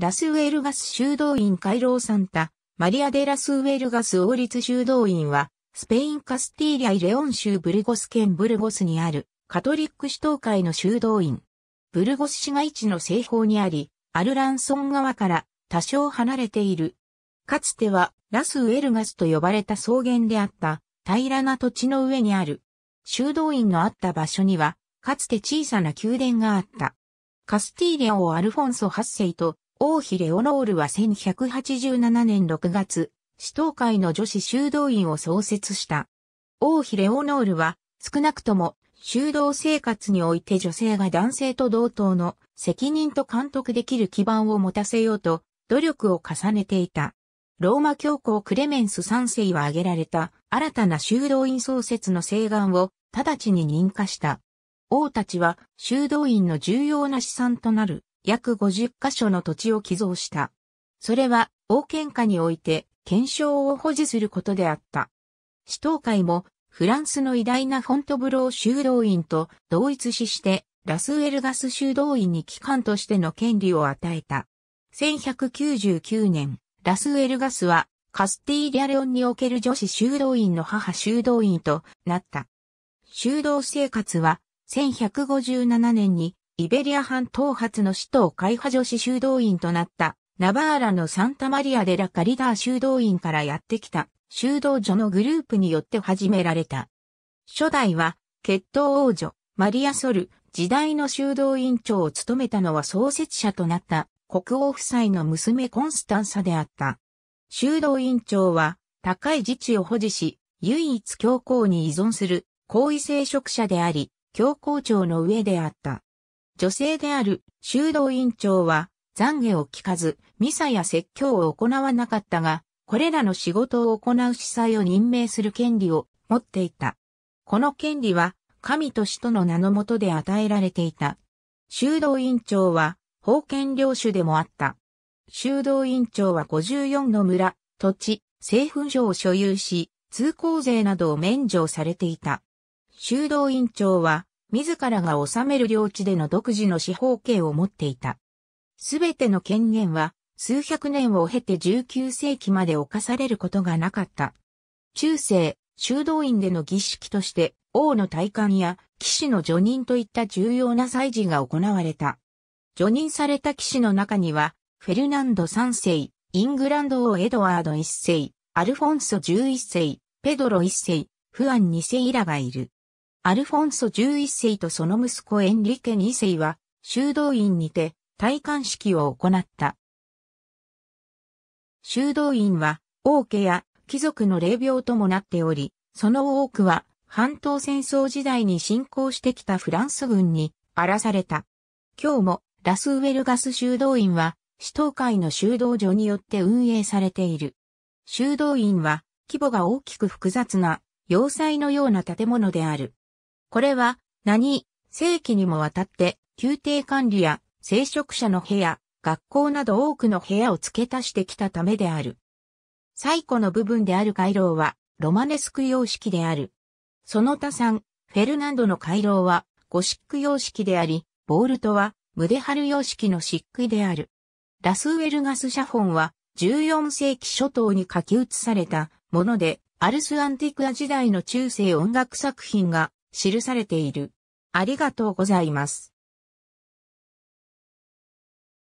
ラスウェルガス修道院回廊サンタ、マリア・デ・ラスウェルガス王立修道院は、スペインカスティーリア・イレオン州ブルゴス県ブルゴスにある、カトリック首都会の修道院。ブルゴス市街地の西方にあり、アルランソン川から多少離れている。かつては、ラスウェルガスと呼ばれた草原であった、平らな土地の上にある。修道院のあった場所には、かつて小さな宮殿があった。カスティーリア王アルフォンソ8世と、王妃レオノールは1187年6月、死闘会の女子修道院を創設した。王妃レオノールは、少なくとも、修道生活において女性が男性と同等の責任と監督できる基盤を持たせようと努力を重ねていた。ローマ教皇クレメンス3世は挙げられた新たな修道院創設の請願を直ちに認可した。王たちは修道院の重要な資産となる約50カ所の土地を寄贈した。それは、王権下において、検証を保持することであった。市東会も、フランスの偉大なフォントブロー修道院と同一視して、ラスウェルガス修道院に機関としての権利を与えた。1199年、ラスウェルガスは、カスティーリアレオンにおける女子修道院の母修道院となった。修道生活は、1157年にイベリア半島発の首都開派女子修道院となったナバーラのサンタマリア・デラ・カリダー修道院からやってきた修道女のグループによって始められた。初代は血統王女マリア・ソル時代の修道院長を務めたのは創設者となった国王夫妻の娘コンスタンサであった。修道院長は高い自治を保持し唯一教皇に依存する高位聖職者であり教皇庁の上であった。女性である修道院長は懺悔を聞かず、ミサや説教を行わなかったが、これらの仕事を行う司祭を任命する権利を持っていた。この権利は神と使徒の名のもとで与えられていた。修道院長は封建領主でもあった。修道院長は54の村、土地、製粉所を所有し、通行税などを免除されていた。修道院長は自らが治める領地での独自の司法権を持っていた。すべての権限は、数百年を経て19世紀まで侵されることがなかった。中世、修道院での儀式として、王の体幹や騎士の除任といった重要な祭事が行われた。除任された騎士の中には、フェルナンド3世、イングランド王エドワード1世、アルフォンソ11世、ペドロ1世、フアン2世らがいる。アルフォンソ11世とその息子エンリケ2世は、修道院にて、戴冠式を行った。修道院は、王家や貴族の霊廟ともなっており、その多くは、半島戦争時代に侵攻してきたフランス軍に荒らされた。今日も、ラスウェルガス修道院は、死闘会の修道所によって運営されている。修道院は、規模が大きく複雑な、要塞のような建物である。これは、何、世紀にもわたって、宮廷管理や、聖職者の部屋、学校など多くの部屋を付け足してきたためである。最古の部分である回廊は、ロマネスク様式である。その他3、フェルナンドの回廊は、ゴシック様式であり、ボールトは、ムデハル様式の漆喰である。ラスウェルガス写本は、14世紀初頭に書き写されたもので、アルス・アンティクア時代の中世音楽作品が記されている。ありがとうございます。